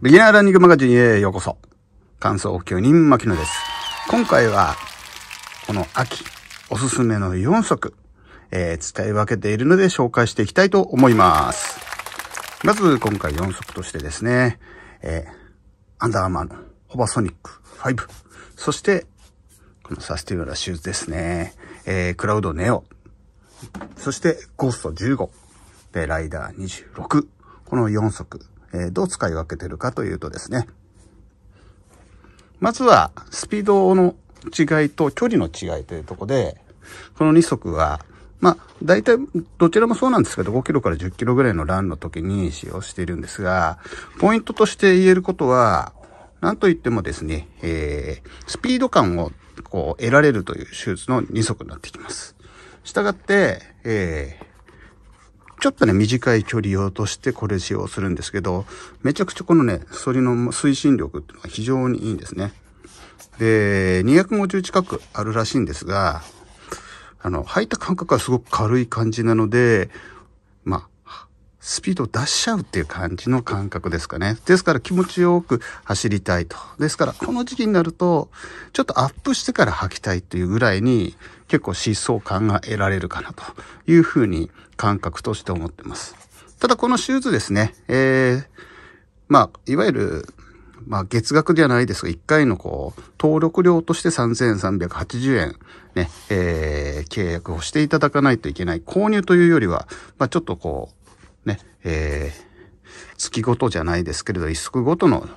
ビギナーランニングマガジンへようこそ。感想9人牧野です。今回は、この秋、おすすめの4足、えー、使い分けているので紹介していきたいと思います。まず、今回4足としてですね、えー、アンダーアーマーのホバソニック5。そして、このサスティブラシューズですね。えー、クラウドネオ。そして、ゴースト15。で、ライダー26。この4足えどう使い分けてるかというとですね、まずはスピードの違いと距離の違いというとこで、この2足は、まあ、大体、どちらもそうなんですけど、5キロから10キロぐらいのランの時に使用しているんですが、ポイントとして言えることは、なんと言ってもですね、えー、スピード感をこう得られるという手術の2足になってきます。したがって、えー、ちょっとね、短い距離用としてこれ使用するんですけど、めちゃくちゃこのね、反りの推進力っていうのは非常にいいんですね。で、250近くあるらしいんですが、あの、履いた感覚はすごく軽い感じなので、まあ、スピードを出しちゃうっていう感じの感覚ですかね。ですから気持ちよく走りたいと。ですからこの時期になると、ちょっとアップしてから履きたいっていうぐらいに、結構疾走感が得られるかなというふうに感覚として思ってます。ただこのシューズですね、えー、まあ、いわゆる、まあ、月額ではないですが、1回のこう、登録料として3380円、ね、えー、契約をしていただかないといけない。購入というよりは、まあ、ちょっとこう、ね、えー、月ごとじゃないですけれど、一足ごとの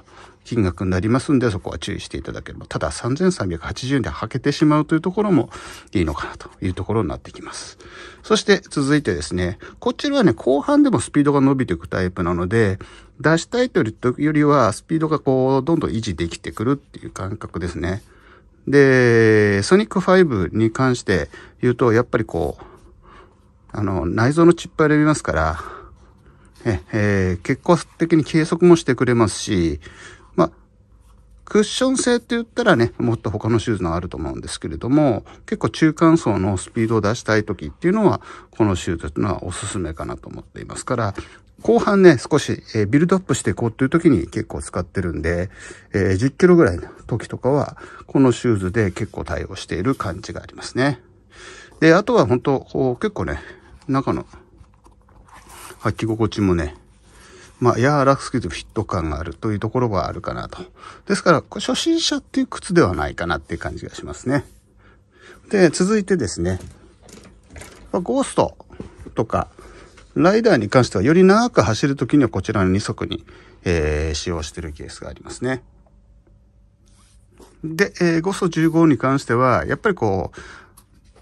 金額になりますんで、そこは注意していただければ。ただ、3380円で履けてしまうというところもいいのかなというところになってきます。そして続いてですね、こちらはね、後半でもスピードが伸びていくタイプなので、出したいというよりは、スピードがこう、どんどん維持できてくるっていう感覚ですね。で、ソニック5に関して言うと、やっぱりこう、あの、内臓のチップ選びますから、え、えー、結果的に計測もしてくれますし、クッション性って言ったらね、もっと他のシューズのあると思うんですけれども、結構中間層のスピードを出したい時っていうのは、このシューズっていうのはおすすめかなと思っていますから、後半ね、少し、えー、ビルドアップしていこうっていう時に結構使ってるんで、えー、10キロぐらいの時とかは、このシューズで結構対応している感じがありますね。で、あとは本当結構ね、中の履き心地もね、まあ、柔らかすぎてフィット感があるというところはあるかなと。ですから、初心者っていう靴ではないかなっていう感じがしますね。で、続いてですね、ゴーストとか、ライダーに関してはより長く走るときにはこちらの2足に、えー、使用しているケースがありますね。で、えー、ゴソ15に関しては、やっぱりこ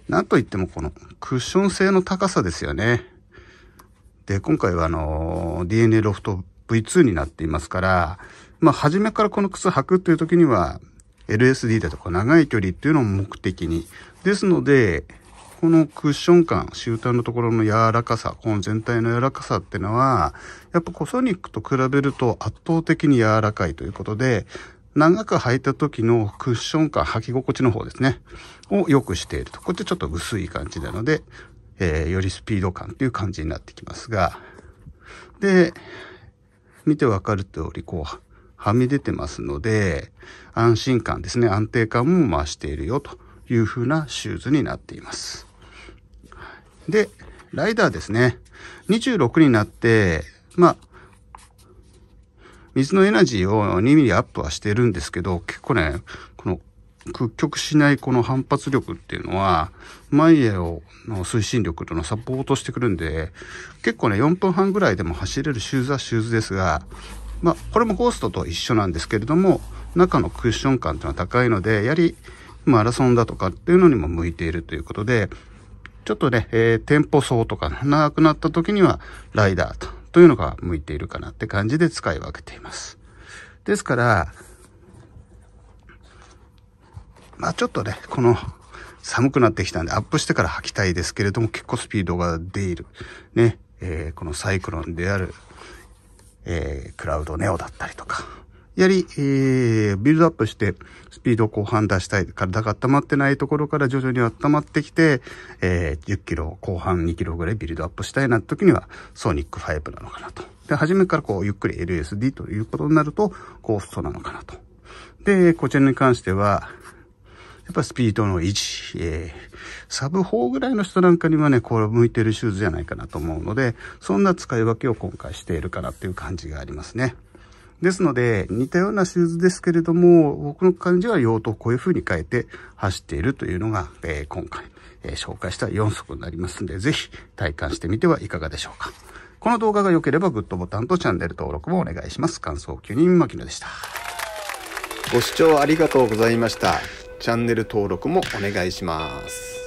う、なんといってもこのクッション性の高さですよね。で、今回はあの、DNA ロフト V2 になっていますから、まあ、初めからこの靴履くっていう時には、LSD だとか長い距離っていうのを目的に。ですので、このクッション感、シューターのところの柔らかさ、この全体の柔らかさっていうのは、やっぱコソニックと比べると圧倒的に柔らかいということで、長く履いた時のクッション感、履き心地の方ですね、を良くしていると。こっちちょっと薄い感じなので、えー、よりスピード感という感じになってきますが、で、見てわかる通り、こう、はみ出てますので、安心感ですね、安定感も増しているよというふうなシューズになっています。で、ライダーですね。26になって、まあ、水のエナジーを2ミリアップはしてるんですけど、結構ね、この屈曲しないこの反発力っていうのは、前へをの推進力とのサポートしてくるんで、結構ね、4分半ぐらいでも走れるシューズはシューズですが、まあ、これもゴーストと一緒なんですけれども、中のクッション感っていうのは高いので、やはり、マラソンだとかっていうのにも向いているということで、ちょっとね、えー、ンポ層とか長くなった時には、ライダーとというのが向いているかなって感じで使い分けています。ですから、まあちょっとね、この寒くなってきたんで、アップしてから履きたいですけれども、結構スピードが出いる。ね、えー、このサイクロンである、えー、クラウドネオだったりとか。やはり、えー、ビルドアップして、スピードを後半出したい。体が温まってないところから徐々に温まってきて、えー、10キロ、後半2キロぐらいビルドアップしたいな時には、ソニック5なのかなと。で、初めからこう、ゆっくり LSD ということになると、ゴーストなのかなと。で、こちらに関しては、っぱスピードの維持、えー、サブ4ぐらいの人なんかにはね、これ向いてるシューズじゃないかなと思うので、そんな使い分けを今回しているかなっていう感じがありますね。ですので、似たようなシューズですけれども、僕の感じは用途をこういう風に変えて走っているというのが、えー、今回、えー、紹介した4足になりますんで、ぜひ体感してみてはいかがでしょうか。この動画が良ければグッドボタンとチャンネル登録もお願いします。感想9人巻野でした。ご視聴ありがとうございました。チャンネル登録もお願いします。